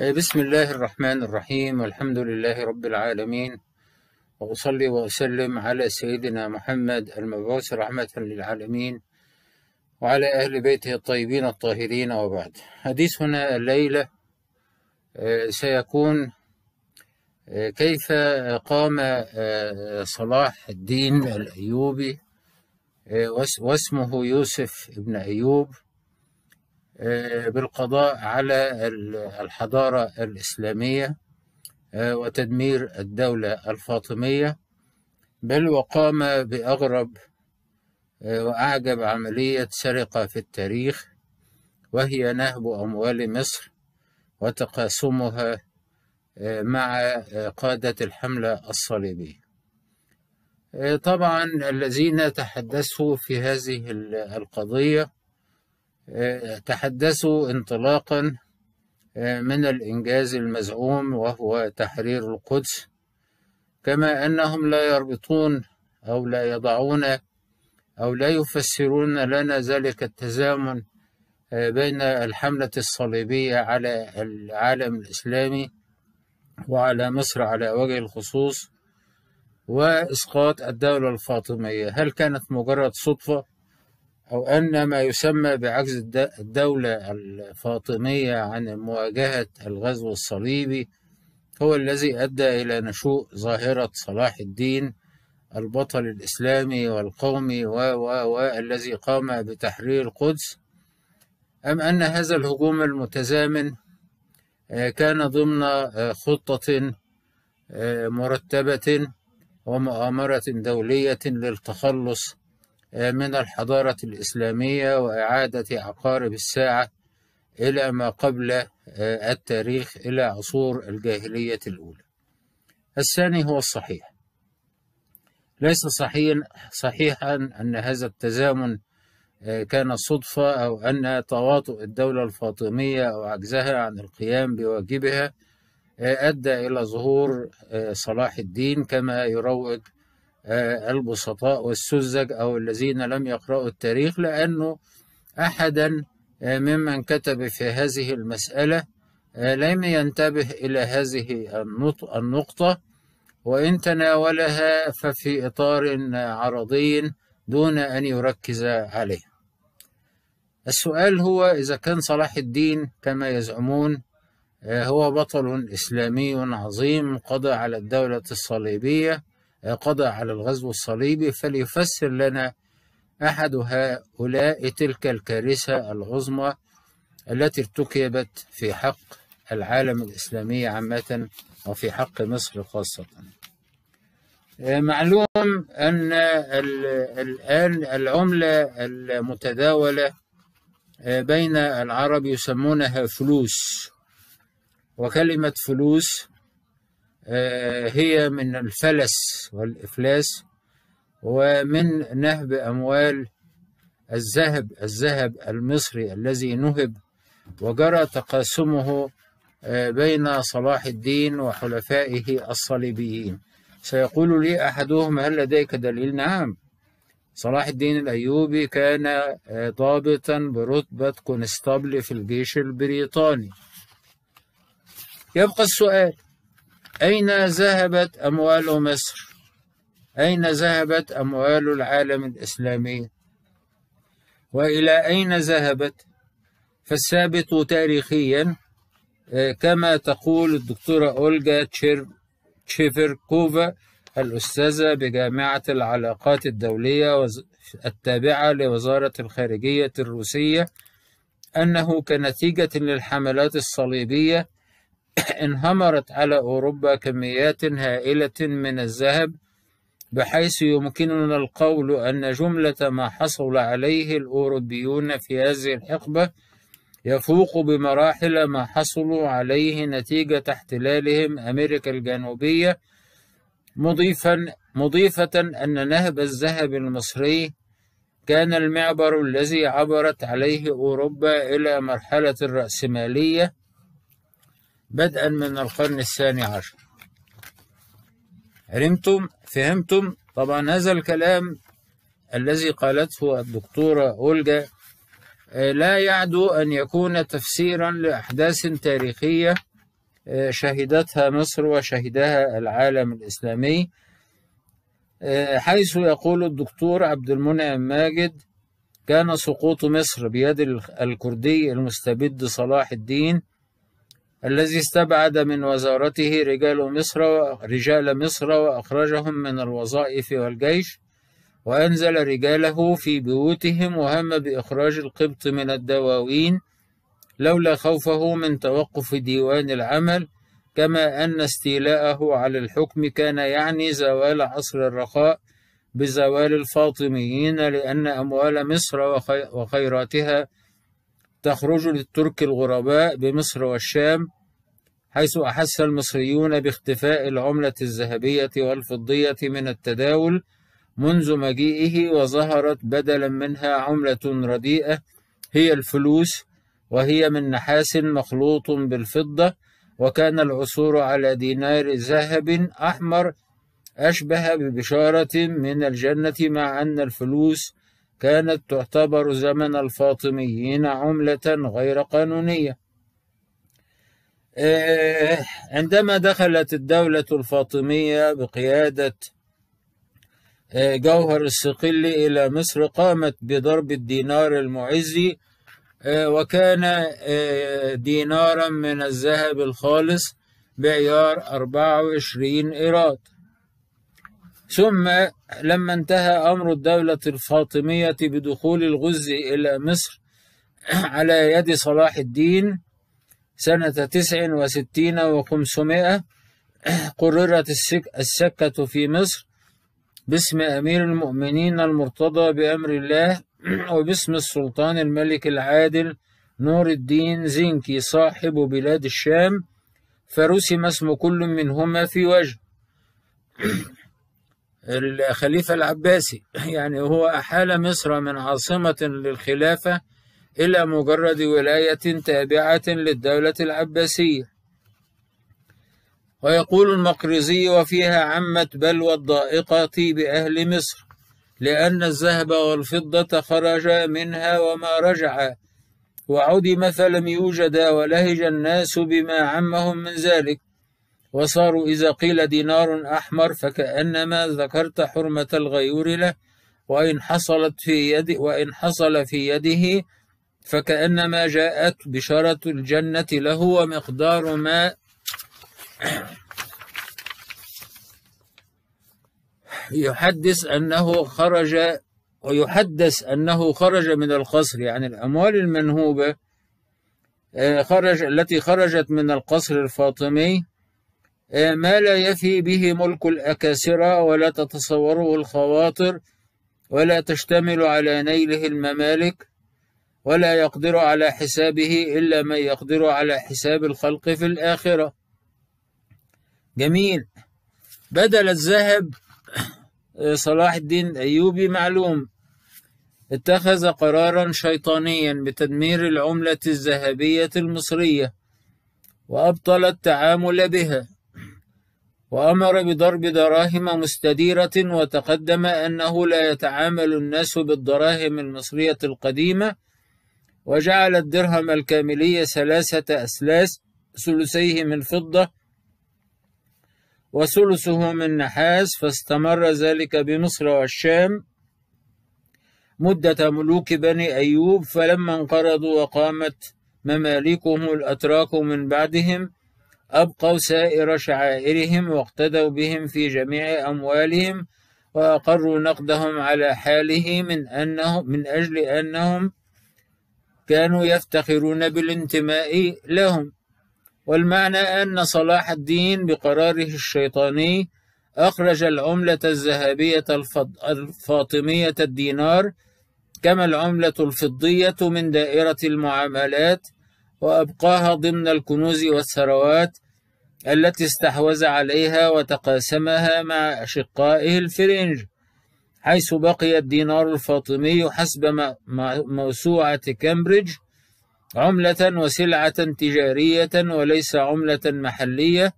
آه، بسم الله الرحمن الرحيم والحمد لله رب العالمين وأصلي وأسلم على سيدنا محمد المبعوث رحمة للعالمين وعلى أهل بيته الطيبين الطاهرين وبعد حديثنا الليلة آه، سيكون آه، كيف قام صلاح الدين الأيوبي واسمه يوسف ابن أيوب آه، بالقضاء على الحضارة الإسلامية آه، وتدمير الدولة الفاطمية بل وقام بأغرب آه، وأعجب عملية سرقة في التاريخ وهي نهب أموال مصر وتقاسمها مع قادة الحملة الصليبية طبعا الذين تحدثوا في هذه القضية تحدثوا انطلاقا آه، من الإنجاز المزعوم وهو تحرير القدس كما أنهم لا يربطون أو لا يضعون أو لا يفسرون لنا ذلك التزامن آه، بين الحملة الصليبية على العالم الإسلامي وعلى مصر على وجه الخصوص وإسقاط الدولة الفاطمية هل كانت مجرد صدفة؟ أو أن ما يسمى بعجز الدولة الفاطمية عن مواجهة الغزو الصليبي هو الذي أدى إلى نشوء ظاهرة صلاح الدين البطل الإسلامي والقومي و و و الذي قام بتحرير القدس أم أن هذا الهجوم المتزامن آه، كان ضمن آه، خطة آه، مرتبة ومؤامرة دولية للتخلص من الحضارة الإسلامية وإعادة عقارب الساعة إلى ما قبل آه، التاريخ إلى عصور الجاهلية الأولى. الثاني هو الصحيح. ليس صحيح صحيحا أن هذا التزامن آه، كان صدفة أو أن تواطؤ الدولة الفاطمية أو عجزها عن القيام بواجبها آه، أدى إلى ظهور صلاح الدين كما يروج البسطاء والسذج أو الذين لم يقرأوا التاريخ لأنه أحدا آه، ممن كتب في هذه المسألة آه، لم ينتبه إلى هذه النقطة وإن تناولها ففي إطار آه، عرضي دون أن يركز عليه السؤال هو إذا كان صلاح الدين كما يزعمون هو بطل إسلامي عظيم قضى على الدولة الصليبية قضى على الغزو الصليبي فليفسر لنا أحد هؤلاء تلك الكارثة العظمى التي ارتكبت في حق العالم الإسلامي عامة وفي حق مصر خاصة معلوم أن الآن العملة المتداولة بين العرب يسمونها فلوس وكلمة فلوس آه، هي من الفلس والإفلاس ومن نهب أموال الذهب الذهب المصري الذي نهب وجرى تقاسمه آه، بين صلاح الدين وحلفائه الصليبيين سيقول لي أحدهم هل لديك دليل نعم صلاح الدين الأيوبي كان آه، ضابطا برتبة كونستابل في الجيش البريطاني يبقى السؤال أين ذهبت أموال مصر؟ أين ذهبت أموال العالم الإسلامي؟ وإلى أين ذهبت؟ فالثابت تاريخيا آه، كما تقول الدكتورة أولجا تشيفركوفا الأستاذة بجامعة العلاقات الدولية التابعة لوزارة الخارجية الروسية أنه كنتيجة للحملات الصليبية انهمرت على أوروبا كميات هائلة من الذهب بحيث يمكننا القول أن جملة ما حصل عليه الأوروبيون في هذه الحقبة يفوق بمراحل ما حصلوا عليه نتيجة احتلالهم أمريكا الجنوبية مضيفا مضيفة أن نهب الذهب المصري كان المعبر الذي عبرت عليه أوروبا إلى مرحلة الرأسمالية بدءا من القرن الثاني عشر علمتم فهمتم طبعا هذا الكلام الذي قالته الدكتورة أولجا آه، لا يعدو أن يكون تفسيرا لأحداث تاريخية آه، شهدتها مصر وشهدها العالم الإسلامي آه، حيث يقول الدكتور عبد المنعم ماجد كان سقوط مصر بيد الكردي المستبد صلاح الدين الذي استبعد من وزارته رجال مصر رجال مصر وأخرجهم من الوظائف والجيش وأنزل رجاله في بيوتهم وهم بإخراج القبط من الدواوين لولا خوفه من توقف ديوان العمل كما أن استيلاءه على الحكم كان يعني زوال عصر الرخاء بزوال الفاطميين لأن أموال مصر وخيراتها تخرج للترك الغرباء بمصر والشام حيث أحس المصريون باختفاء العملة الذهبية والفضية من التداول منذ مجيئه وظهرت بدلا منها عملة رديئة هي الفلوس وهي من نحاس مخلوط بالفضة وكان العثور على دينار ذهب أحمر أشبه ببشارة من الجنة مع أن الفلوس كانت تعتبر زمن الفاطميين عملة غير قانونية آه، عندما دخلت الدولة الفاطمية بقيادة آه، جوهر الصقلي إلى مصر قامت بضرب الدينار المعزي آه، وكان دينارا من الذهب الخالص بعيار 24 إيراد ثم لما انتهى أمر الدولة الفاطمية بدخول الغز إلى مصر على يد صلاح الدين سنة تسع وستين وخمسمائة قررت السكة في مصر باسم أمير المؤمنين المرتضى بأمر الله وباسم السلطان الملك العادل نور الدين زنكي صاحب بلاد الشام فرسم اسم كل منهما في وجه الخليفة العباسي يعني هو أحال مصر من عاصمة للخلافة إلى مجرد ولاية تابعة للدولة العباسية ويقول المقرزي وفيها عمت بلوى الضائقة بأهل مصر لأن الذهب والفضة خرجا منها وما رجعا وعدم فلم يوجدا ولهج الناس بما عمهم من ذلك وصاروا إذا قيل دينار أحمر فكأنما ذكرت حرمة الغيور له وإن حصلت في يد وإن حصل في يده فكأنما جاءت بشارة الجنة له ومقدار ما يحدث أنه خرج ويحدث أنه خرج من القصر يعني الأموال المنهوبة آه، خرج التي خرجت من القصر الفاطمي إيه، ما لا يفي به ملك الأكاسرة ولا تتصوره الخواطر ولا تشتمل على نيله الممالك ولا يقدر على حسابه إلا من يقدر على حساب الخلق في الآخرة جميل بدل الذهب إيه، صلاح الدين أيوبي معلوم اتخذ قرارا شيطانيا بتدمير العملة الذهبية المصرية وأبطل التعامل بها وأمر بضرب دراهم مستديرة وتقدم أنه لا يتعامل الناس بالدراهم المصرية القديمة وجعل الدرهم الكاملي ثلاثة أسلاس ثلثيه من فضة وثلثه من نحاس فاستمر ذلك بمصر والشام مدة ملوك بني أيوب فلما انقرضوا وقامت مماليكهم الأتراك من بعدهم أبقوا سائر شعائرهم واقتدوا بهم في جميع أموالهم وأقروا نقدهم على حاله من أنه من أجل أنهم كانوا يفتخرون بالانتماء لهم والمعنى أن صلاح الدين بقراره الشيطاني أخرج العملة الذهبية الفاطمية الدينار كما العملة الفضية من دائرة المعاملات وأبقاها ضمن الكنوز والثروات التي استحوذ عليها وتقاسمها مع أشقائه الفرنج حيث بقي الدينار الفاطمي حسب موسوعة كامبريدج عملة وسلعة تجارية وليس عملة محلية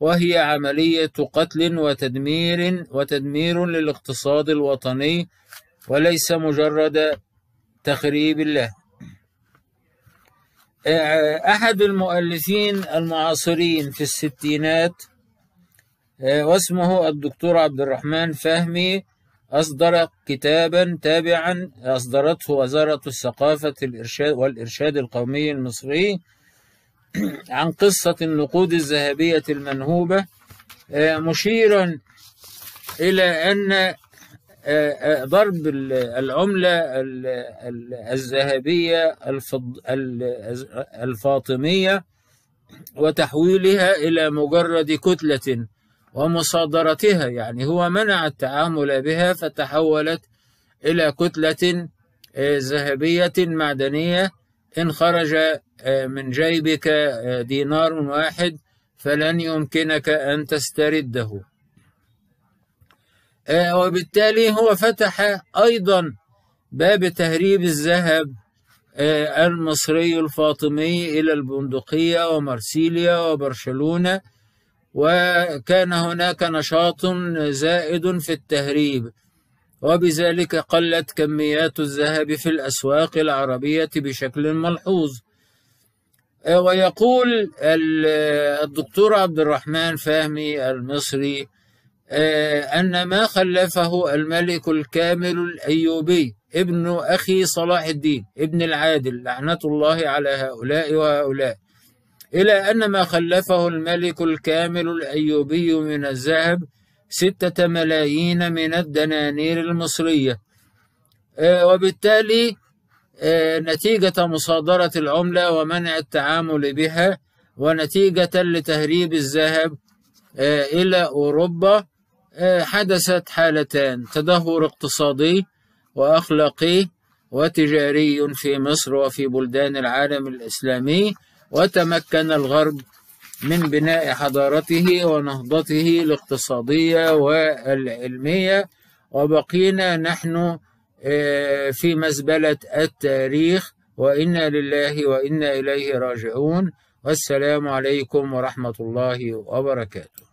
وهي عملية قتل وتدمير وتدمير للاقتصاد الوطني وليس مجرد تخريب له آه، أحد المؤلفين المعاصرين في الستينات آه، واسمه الدكتور عبد الرحمن فهمي أصدر كتابا تابعا أصدرته وزارة الثقافة الإرشاد والإرشاد القومي المصري عن قصة النقود الذهبية المنهوبة آه، مشيرا إلى أن آه، آه، ضرب العملة الذهبية الفاطمية وتحويلها إلى مجرد كتلة ومصادرتها يعني هو منع التعامل بها فتحولت إلى كتلة آه، ذهبية معدنية إن خرج من جيبك دينار واحد فلن يمكنك أن تسترده آه، وبالتالي هو فتح أيضا باب تهريب الذهب آه، المصري الفاطمي إلى البندقية ومرسيليا وبرشلونة وكان هناك نشاط زائد في التهريب وبذلك قلت كميات الذهب في الأسواق العربية بشكل ملحوظ آه، ويقول الدكتور عبد الرحمن فهمي المصري آه، أن ما خلفه الملك الكامل الأيوبي ابن أخي صلاح الدين ابن العادل لعنة الله على هؤلاء وهؤلاء إلى أن ما خلفه الملك الكامل الأيوبي من الذهب ستة ملايين من الدنانير المصرية آه، وبالتالي آه، نتيجة مصادرة العملة ومنع التعامل بها ونتيجة لتهريب الذهب إلى أوروبا حدثت حالتان تدهور اقتصادي واخلاقي وتجاري في مصر وفي بلدان العالم الاسلامي وتمكن الغرب من بناء حضارته ونهضته الاقتصاديه والعلميه وبقينا نحن آه، في مزبله التاريخ وانا لله وانا اليه راجعون والسلام عليكم ورحمه الله وبركاته